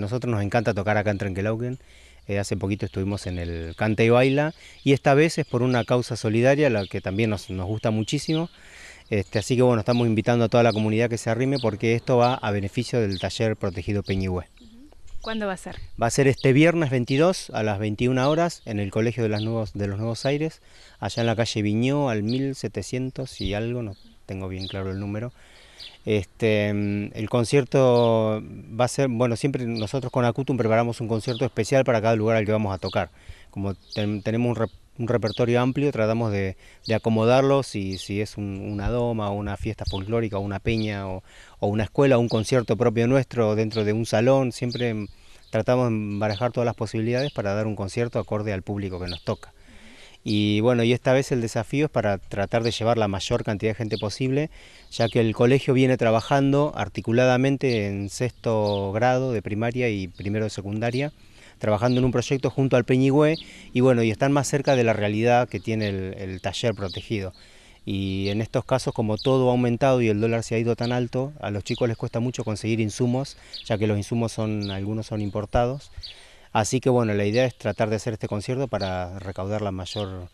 nosotros nos encanta tocar acá en Trenquelauquen. Eh, hace poquito estuvimos en el Canta y Baila y esta vez es por una causa solidaria, la que también nos, gusta muchísimo. Este, así que bueno, estamos invitando a toda la comunidad que se arrime porque esto va a beneficio del taller protegido Peñigüe. ¿Cuándo va a ser? Va a ser este viernes 22 a las 21 horas en el Colegio de, las Nuevos, de los Nuevos Aires, allá en la calle Viñó al 1700 y algo, tengo bien claro el número. Este, el concierto va a ser, bueno, siempre nosotros con Acutum preparamos un concierto especial para cada lugar al que vamos a tocar. Como tenemos un, repertorio amplio, tratamos de, acomodarlo si, si es una doma una fiesta folclórica una peña o, o una escuela o un concierto propio nuestro dentro de un salón. Siempre tratamos de barajar todas las posibilidades para dar un concierto acorde al público que nos toca. Y bueno, y esta vez el desafío es para tratar de llevar la mayor cantidad de gente posible, ya que el colegio viene trabajando articuladamente en sexto grado de primaria y primero de secundaria, trabajando en un proyecto junto al Peñigüe, y bueno, y están más cerca de la realidad que tiene el, taller protegido. Y en estos casos, como todo ha aumentado y el dólar se ha ido tan alto, a los chicos les cuesta mucho conseguir insumos, ya que los insumos son, algunos son importados. Así que bueno, la idea es tratar de hacer este concierto para recaudar el mayor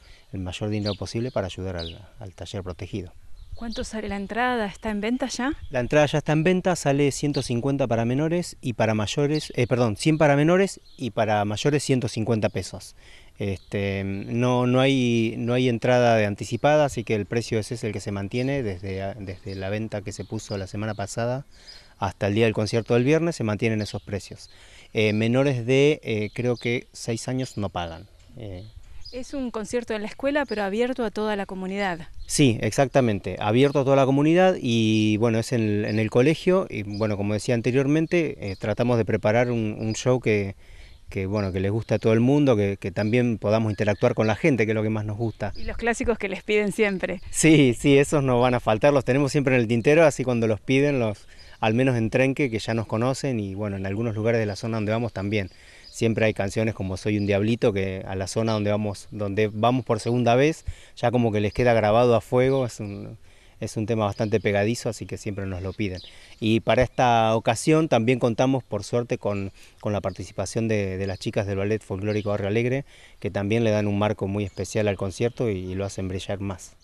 dinero posible para ayudar al, taller protegido. ¿Cuánto sale la entrada? ¿Está en venta ya? La entrada ya está en venta, sale 150 para menores y para mayores, eh, perdón, 100 para menores y para mayores 150 pesos. Este, no, hay, no hay entrada de anticipada, así que el precio ese es el que se mantiene desde, desde la venta que se puso la semana pasada hasta el día del concierto del viernes, se mantienen esos precios. Eh, menores de, eh, creo que, seis años no pagan. Eh. Es un concierto en la escuela, pero abierto a toda la comunidad. Sí, exactamente, abierto a toda la comunidad y bueno, es en el, colegio y bueno, como decía anteriormente, tratamos de preparar un show que, que bueno, que les gusta a todo el mundo, que, que, también podamos interactuar con la gente, que es lo que más nos gusta. Y los clásicos que les piden siempre. Sí, sí, esos no van a faltar, los tenemos siempre en el tintero, así cuando los piden, los al menos en Trenque, que ya nos conocen, y bueno, en algunos lugares de la zona donde vamos también. Siempre hay canciones como Soy un Diablito, que a la zona donde vamos, donde vamos por segunda vez, ya como que les queda grabado a fuego, es un, es un tema bastante pegadizo, así que siempre nos lo piden. Y para esta ocasión también contamos, por suerte, con, la participación de, las chicas del Ballet Folklórico Barrio Alegre, que también le dan un marco muy especial al concierto y lo hacen brillar más.